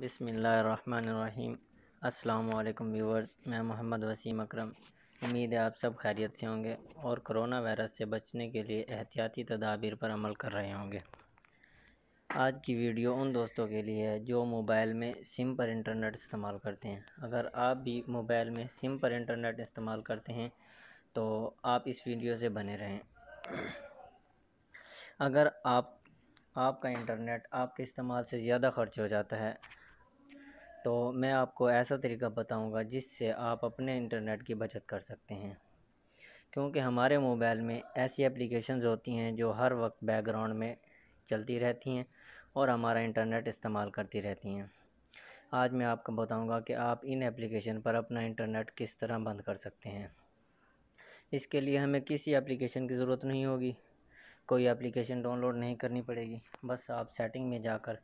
बिसमीम् अल्लाम व्यूवर्स मैं मोहम्मद वसीम अकरम उम्मीद है आप सब खैरियत से होंगे और कोरोना वायरस से बचने के लिए एहतियाती तदाबीर पर अमल कर रहे होंगे आज की वीडियो उन दोस्तों के लिए है जो मोबाइल में सिम पर इंटरनेट इस्तेमाल करते हैं अगर आप भी मोबाइल में सिम पर इंटरनेट इस्तेमाल करते हैं तो आप इस वीडियो से बने रहें अगर आप आपका इंटरनेट आपके इस्तेमाल से ज़्यादा खर्च हो जाता है तो मैं आपको ऐसा तरीका बताऊंगा जिससे आप अपने इंटरनेट की बचत कर सकते हैं क्योंकि हमारे मोबाइल में ऐसी एप्लीकेशंस होती हैं जो हर वक्त बैकग्राउंड में चलती रहती हैं और हमारा इंटरनेट इस्तेमाल करती रहती हैं आज मैं आपको बताऊंगा कि आप इन एप्लीकेशन पर अपना इंटरनेट किस तरह बंद कर सकते हैं इसके लिए हमें किसी एप्लीकेशन की ज़रूरत नहीं होगी कोई एप्लीकेशन डाउनलोड नहीं करनी पड़ेगी बस आप सेटिंग में जाकर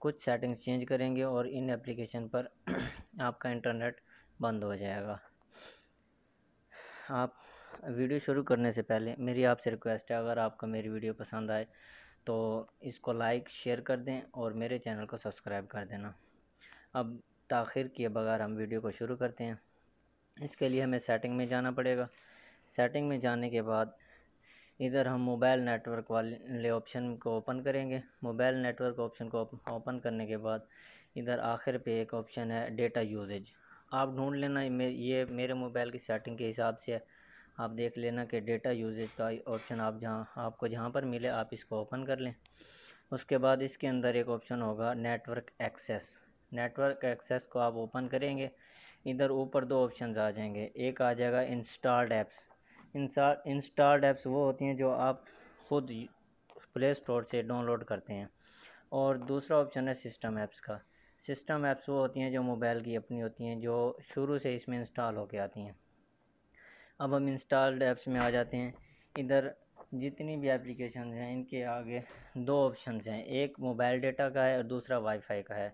कुछ सेटिंग्स चेंज करेंगे और इन एप्लीकेशन पर आपका इंटरनेट बंद हो जाएगा आप वीडियो शुरू करने से पहले मेरी आपसे रिक्वेस्ट है अगर आपको मेरी वीडियो पसंद आए तो इसको लाइक शेयर कर दें और मेरे चैनल को सब्सक्राइब कर देना अब तखिर किए बगैर हम वीडियो को शुरू करते हैं इसके लिए हमें सेटिंग में जाना पड़ेगा सेटिंग में जाने के बाद इधर हम मोबाइल नेटवर्क वाले ऑप्शन को ओपन करेंगे मोबाइल नेटवर्क ऑप्शन को ओपन करने के बाद इधर आखिर पे एक ऑप्शन है डेटा यूजेज आप ढूंढ लेना ये मेरे मोबाइल की सेटिंग के हिसाब से है आप देख लेना कि डेटा यूजेज का ऑप्शन आप जहाँ आपको जहाँ पर मिले आप इसको ओपन कर लें उसके बाद इसके अंदर एक ऑप्शन होगा नेटवर्क एक्सेस नेटवर्क एक्सेस को आप ओपन करेंगे इधर ऊपर दो ऑप्शन आ जाएंगे एक आ जाएगा इंस्टॉल्ड ऐप्स इंसा इंस्टॉल्ड ऐप्स वो होती हैं जो आप ख़ुद प्ले स्टोर से डाउनलोड करते हैं और दूसरा ऑप्शन है सिस्टम ऐप्स का सिस्टम ऐप्स वो होती हैं जो मोबाइल की अपनी होती हैं जो शुरू से इसमें इंस्टॉल होकर आती हैं अब हम इंस्टॉल्ड ऐप्स में आ जाते हैं इधर जितनी भी एप्लीकेशन हैं इनके आगे दो ऑप्शन हैं एक मोबाइल डेटा का है और दूसरा वाईफाई का है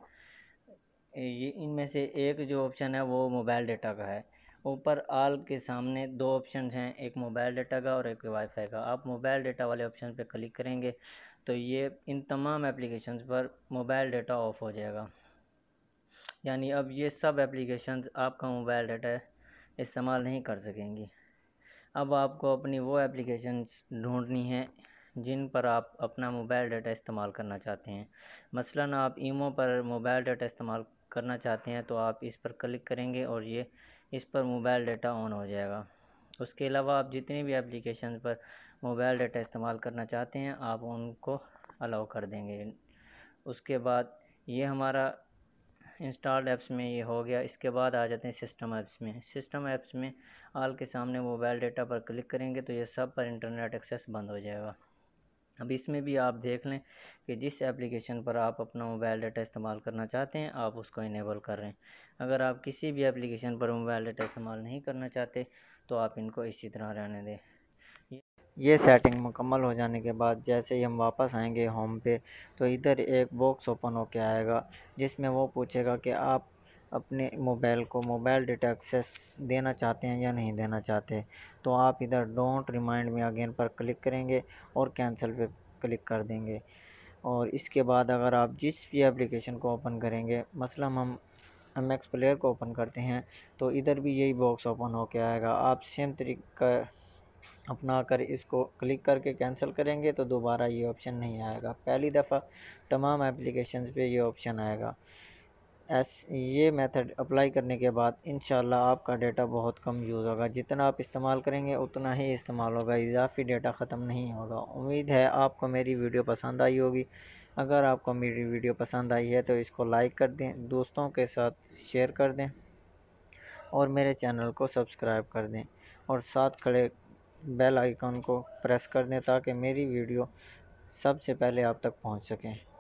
ये इनमें से एक जो ऑप्शन है वो मोबाइल डेटा का है ऊपर आल के सामने दो ऑप्शन हैं एक मोबाइल डाटा का और एक वाईफाई का आप मोबाइल डाटा वाले ऑप्शन पर क्लिक करेंगे तो ये इन तमाम एप्लीकेशन पर मोबाइल डाटा ऑफ हो जाएगा यानी अब ये सब एप्लीकेशन आपका मोबाइल डाटा इस्तेमाल नहीं कर सकेंगी अब आपको अपनी वो एप्लीकेशंस ढूंढनी हैं जिन पर आप अपना मोबाइल डाटा इस्तेमाल करना चाहते हैं मसलन आप ईमो पर मोबाइल डाटा इस्तेमाल करना चाहते हैं तो आप इस पर क्लिक करेंगे और ये इस पर मोबाइल डाटा ऑन हो जाएगा उसके अलावा आप जितनी भी एप्लीकेशन पर मोबाइल डाटा इस्तेमाल करना चाहते हैं आप उनको अलाउ कर देंगे उसके बाद ये हमारा इंस्टॉल्ड ऐप्स में ये हो गया इसके बाद आ जाते हैं सिस्टम ऐप्स में सिस्टम ऐप्स में आल के सामने मोबाइल डाटा पर क्लिक करेंगे तो ये सब पर इंटरनेट एक्सेस बंद हो जाएगा अब इसमें भी आप देख लें कि जिस एप्लीकेशन पर आप अपना मोबाइल डाटा इस्तेमाल करना चाहते हैं आप उसको इनेबल कर रहे हैं अगर आप किसी भी एप्लीकेशन पर मोबाइल डाटा इस्तेमाल नहीं करना चाहते तो आप इनको इसी तरह रहने दें ये सेटिंग मुकम्मल हो जाने के बाद जैसे ही हम वापस आएंगे होम पे तो इधर एक बॉक्स ओपन होके आएगा जिसमें वो पूछेगा कि आप अपने मोबाइल को मोबाइल डेटा एक्सेस देना चाहते हैं या नहीं देना चाहते तो आप इधर डोंट रिमाइंड मी अगेन पर क्लिक करेंगे और कैंसिल पे क्लिक कर देंगे और इसके बाद अगर आप जिस भी एप्लीकेशन को ओपन करेंगे मसला हम एम एक्स प्लेयर को ओपन करते हैं तो इधर भी यही बॉक्स ओपन हो के आएगा आप सेम तरीका अपना कर इसको क्लिक करके कैंसिल करेंगे तो दोबारा ये ऑप्शन नहीं आएगा पहली दफ़ा तमाम एप्लीकेशन पे ये ऑप्शन आएगा एस ये मेथड अप्लाई करने के बाद इन आपका डेटा बहुत कम यूज़ होगा जितना आप इस्तेमाल करेंगे उतना ही इस्तेमाल होगा इजाफी डेटा ख़त्म नहीं होगा उम्मीद है आपको मेरी वीडियो पसंद आई होगी अगर आपको मेरी वीडियो पसंद आई है तो इसको लाइक कर दें दोस्तों के साथ शेयर कर दें और मेरे चैनल को सब्सक्राइब कर दें और साथ खड़े बेल आइकॉन को प्रेस कर दें ताकि मेरी वीडियो सबसे पहले आप तक पहुंच सकें